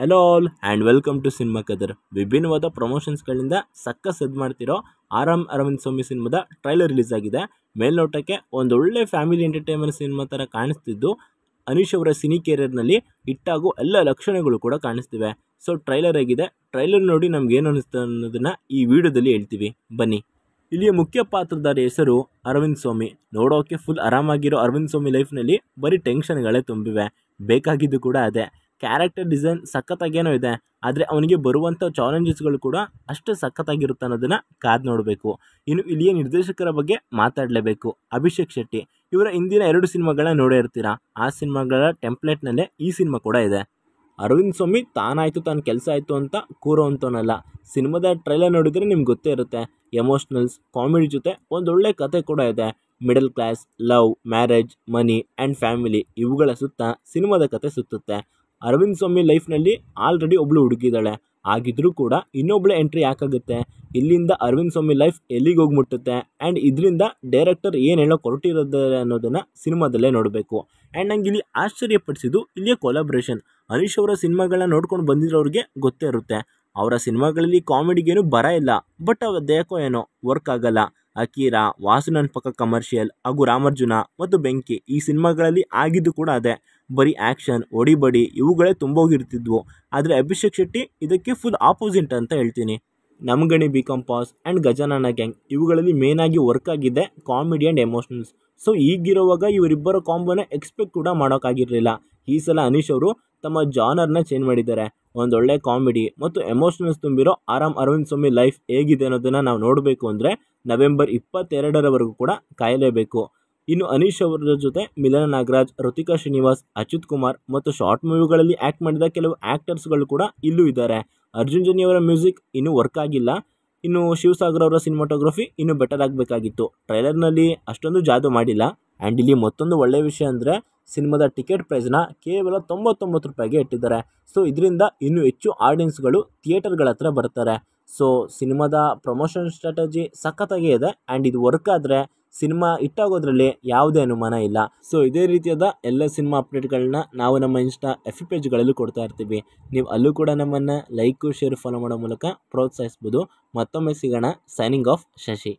hello all and welcome to cinema ಕದರ್ ವಿಭಿನ್ನವಾದ ಪ್ರಮೋಷನ್ಸ್ಗಳಿಂದ ಸಕ್ಕ ಸದ್ದು ಮಾಡ್ತಿರೋ ಆರಾಮ್ ಅರವಿಂದ್ ಸ್ವಾಮಿ ಸಿನಿಮಾದ ಟ್ರೈಲರ್ ರಿಲೀಸ್ ಆಗಿದೆ ಮೇಲ್ನೋಟಕ್ಕೆ ಒಂದೊಳ್ಳೆ ಫ್ಯಾಮಿಲಿ ಎಂಟರ್ಟೈನ್ಮೆಂಟ್ ಸಿನಿಮಾ ಥರ ಕಾಣಿಸ್ತಿದ್ದು ಅನೀಶ್ ಅವರ ಸಿನಿ ಕೆರಿಯರ್ನಲ್ಲಿ ಹಿಟ್ಟಾಗೋ ಎಲ್ಲ ಲಕ್ಷಣಗಳು ಕೂಡ ಕಾಣಿಸ್ತಿವೆ ಸೊ ಟ್ರೈಲರ್ ಆಗಿದೆ ಟ್ರೈಲರ್ ನೋಡಿ ನಮ್ಗೆ ಏನು ಅನ್ನಿಸ್ತು ಅನ್ನೋದನ್ನು ಈ ವಿಡಿಯೋದಲ್ಲಿ ಹೇಳ್ತೀವಿ ಬನ್ನಿ ಇಲ್ಲಿಯ ಮುಖ್ಯ ಪಾತ್ರದಾರ ಹೆಸರು ಅರವಿಂದ್ ಸ್ವಾಮಿ ನೋಡೋಕೆ ಫುಲ್ ಆರಾಮಾಗಿರೋ ಅರವಿಂದ್ ಸ್ವಾಮಿ ಲೈಫ್ನಲ್ಲಿ ಬರೀ ಟೆನ್ಷನ್ಗಳೇ ತುಂಬಿವೆ ಬೇಕಾಗಿದ್ದು ಕೂಡ ಅದೇ ಕ್ಯಾರೆಕ್ಟರ್ ಡಿಸೈನ್ ಸಖತ್ತಾಗೇನೋ ಇದೆ ಆದರೆ ಅವನಿಗೆ ಬರುವಂಥ ಚಾಲೆಂಜಸ್ಗಳು ಕೂಡ ಅಷ್ಟು ಸಖತ್ತಾಗಿರುತ್ತೆ ಅನ್ನೋದನ್ನು ಕಾದು ನೋಡಬೇಕು ಇನ್ನು ಇಲ್ಲಿಯ ನಿರ್ದೇಶಕರ ಬಗ್ಗೆ ಮಾತಾಡಲೇಬೇಕು ಅಭಿಷೇಕ್ ಶೆಟ್ಟಿ ಇವರ ಹಿಂದಿನ ಎರಡು ಸಿನಿಮಾಗಳನ್ನ ನೋಡೇ ಇರ್ತೀರಾ ಆ ಸಿನಿಮಾಗಳ ಟೆಂಪ್ಲೇಟ್ನಲ್ಲೇ ಈ ಸಿನಿಮಾ ಕೂಡ ಇದೆ ಅರವಿಂದ್ ಸ್ವಾಮಿ ತಾನಾಯಿತು ತಾನು ಕೆಲಸ ಆಯಿತು ಅಂತ ಕೂರೋವಂಥವನಲ್ಲ ಸಿನಿಮಾದ ಟ್ರೈಲರ್ ನೋಡಿದರೆ ನಿಮ್ಗೆ ಗೊತ್ತೇ ಇರುತ್ತೆ ಎಮೋಷ್ನಲ್ಸ್ ಕಾಮಿಡಿ ಜೊತೆ ಒಂದೊಳ್ಳೆ ಕತೆ ಕೂಡ ಇದೆ middle class love marriage money and family ಇವುಗಳ ಸುತ್ತ ಸಿನಿಮಾದ ಕತೆ ಸುತ್ತುತ್ತೆ ಅರವಿಂದ್ ಸ್ವಾಮಿ ಲೈಫ್ನಲ್ಲಿ ಆಲ್ರೆಡಿ ಒಬ್ಬಳು ಹುಡುಗಿದಾಳೆ ಆಗಿದ್ದರೂ ಕೂಡ ಇನ್ನೊಬ್ಬಳು ಎಂಟ್ರಿ ಯಾಕಾಗುತ್ತೆ ಇಲ್ಲಿಂದ ಅರವಿಂದ್ ಸ್ವಾಮಿ ಲೈಫ್ ಎಲ್ಲಿಗೆ ಮುಟ್ಟುತ್ತೆ ಆ್ಯಂಡ್ ಇದರಿಂದ ಡೈರೆಕ್ಟರ್ ಏನು ಹೇಳೋ ಕೊರಟಿರೋದಾರೆ ಅನ್ನೋದನ್ನು ಸಿನಿಮಾದಲ್ಲೇ ನೋಡಬೇಕು ಆ್ಯಂಡ್ ನಂಗೆ ಇಲ್ಲಿ ಆಶ್ಚರ್ಯಪಡಿಸಿದ್ದು ಇಲ್ಲಿಯೇ ಕೊಲಾಬ್ರೇಷನ್ ಹರೀಶ್ ಅವರ ಸಿನಿಮಾಗಳನ್ನ ನೋಡ್ಕೊಂಡು ಬಂದಿರೋರಿಗೆ ಗೊತ್ತೇ ಇರುತ್ತೆ ಅವರ ಸಿನಿಮಾಗಳಲ್ಲಿ ಕಾಮಿಡಿಗೇನು ಬರ ಇಲ್ಲ ಬಟ್ ದೇಹಕ್ಕೋ ಏನೋ ವರ್ಕ್ ಆಗಲ್ಲ ಅಕೀರಾ ವಾಸುನನ್ ಪಕ್ಕ ಕಮರ್ಷಿಯಲ್ ಹಾಗೂ ರಾಮಾರ್ಜುನ ಮತ್ತು ಬೆಂಕಿ ಈ ಸಿನಿಮಾಗಳಲ್ಲಿ ಆಗಿದ್ದು ಕೂಡ ಅದೇ ಬರೀ ಆ್ಯಕ್ಷನ್ ಒಡಿಬಡಿ ಇವುಗಳೇ ತುಂಬೋಗಿರ್ತಿದ್ವು ಆದರೆ ಅಭಿಷೇಕ್ ಶೆಟ್ಟಿ ಇದಕ್ಕೆ ಫುಲ್ ಆಪೋಸಿಟ್ ಅಂತ ಹೇಳ್ತೀನಿ ನಮ್ಗಣಿ B com pass and Gajanana gang ಇವುಗಳಲ್ಲಿ ಮೇನಾಗಿ ವರ್ಕ್ ಆಗಿದೆ ಕಾಮಿಡಿ ಆ್ಯಂಡ್ ಎಮೋಷನಲ್ಸ್ ಸೊ ಈಗಿರುವಾಗ ಇವರಿಬ್ಬರ ಕಾಂಬೋನ ಎಕ್ಸ್ಪೆಕ್ಟ್ ಕೂಡ ಮಾಡೋಕ್ಕಾಗಿರಲಿಲ್ಲ ಈ ಸಲ ಅನೀಶ್ ಅವರು ತಮ್ಮ ಜಾನರ್ನ ಚೇಂಜ್ ಮಾಡಿದ್ದಾರೆ ಒಂದೊಳ್ಳೆ ಕಾಮಿಡಿ ಮತ್ತು ಎಮೋಷನಲ್ಸ್ ತುಂಬಿರೋ ಆರಾಮ್ ಅರವಿಂದ್ ಸ್ವಾಮಿ ಲೈಫ್ ಹೇಗಿದೆ ಅನ್ನೋದನ್ನು ನಾವು ನೋಡಬೇಕು ಅಂದರೆ ನವೆಂಬರ್ ಇಪ್ಪತ್ತೆರಡರವರೆಗೂ ಕೂಡ ಕಾಯಲೇಬೇಕು ಇನ್ನು ಅನೀಶ್ ಅವರ ಜೊತೆ ಮಿಲನ ನಾಗರಾಜ್ ಋತಿಕಾ ಶ್ರೀನಿವಾಸ್ ಅಚ್ಯುತ್ ಕುಮಾರ್ ಮತ್ತು ಶಾರ್ಟ್ ಮೂವಿಗಳಲ್ಲಿ ಆ್ಯಕ್ಟ್ ಮಾಡಿದ ಕೆಲವು ಆ್ಯಕ್ಟರ್ಸ್ಗಳು ಕೂಡ ಇಲ್ಲೂ ಇದ್ದಾರೆ ಅರ್ಜುನ್ ಜನಿಯವರ ಮ್ಯೂಸಿಕ್ ಇನ್ನೂ ವರ್ಕ್ ಆಗಿಲ್ಲ ಇನ್ನು ಶಿವಸಾಗರ್ ಅವರ ಸಿನಿಮಾಟೋಗ್ರಫಿ ಇನ್ನೂ ಬೆಟರ್ ಆಗಬೇಕಾಗಿತ್ತು ಟ್ರೈಲರ್ನಲ್ಲಿ ಅಷ್ಟೊಂದು ಜಾದು ಮಾಡಿಲ್ಲ ಆ್ಯಂಡ್ ಇಲ್ಲಿ ಮತ್ತೊಂದು ಒಳ್ಳೆಯ ವಿಷಯ ಅಂದರೆ ಸಿನಿಮಾದ ಟಿಕೆಟ್ ಪ್ರೈಸ್ನ ಕೇವಲ ತೊಂಬತ್ತೊಂಬತ್ತು ರೂಪಾಯಿಗೆ ಇಟ್ಟಿದ್ದಾರೆ ಸೊ ಇದರಿಂದ ಇನ್ನೂ ಹೆಚ್ಚು ಆಡಿಯನ್ಸ್ಗಳು ಥಿಯೇಟರ್ಗಳ ಹತ್ರ ಬರ್ತಾರೆ ಸೊ ಸಿನಿಮಾದ ಪ್ರಮೋಷನ್ ಸ್ಟ್ರಾಟಜಿ ಸಖತ್ತಾಗೇ ಇದೆ ಆ್ಯಂಡ್ ಇದು ವರ್ಕ್ ಆದರೆ ಸಿನಿಮಾ ಇಟ್ಟಾಗೋದ್ರಲ್ಲಿ ಯಾವುದೇ ಅನುಮಾನ ಇಲ್ಲ ಸೊ ಇದೇ ರೀತಿಯಾದ ಎಲ್ಲ ಸಿನಿಮಾ ಅಪ್ಡೇಟ್ಗಳನ್ನ ನಾವು ನಮ್ಮ ಇನ್ಸ್ಟಾ ಎಫ್ ಪೇಜ್ಗಳಲ್ಲೂ ಕೊಡ್ತಾ ಇರ್ತೀವಿ ನೀವು ಅಲ್ಲೂ ಕೂಡ ನಮ್ಮನ್ನು ಲೈಕು ಶೇರ್ ಫಾಲೋ ಮಾಡೋ ಮೂಲಕ ಪ್ರೋತ್ಸಾಹಿಸ್ಬೋದು ಮತ್ತೊಮ್ಮೆ ಸಿಗೋಣ ಸೈನಿಂಗ್ ಆಫ್ ಶಶಿ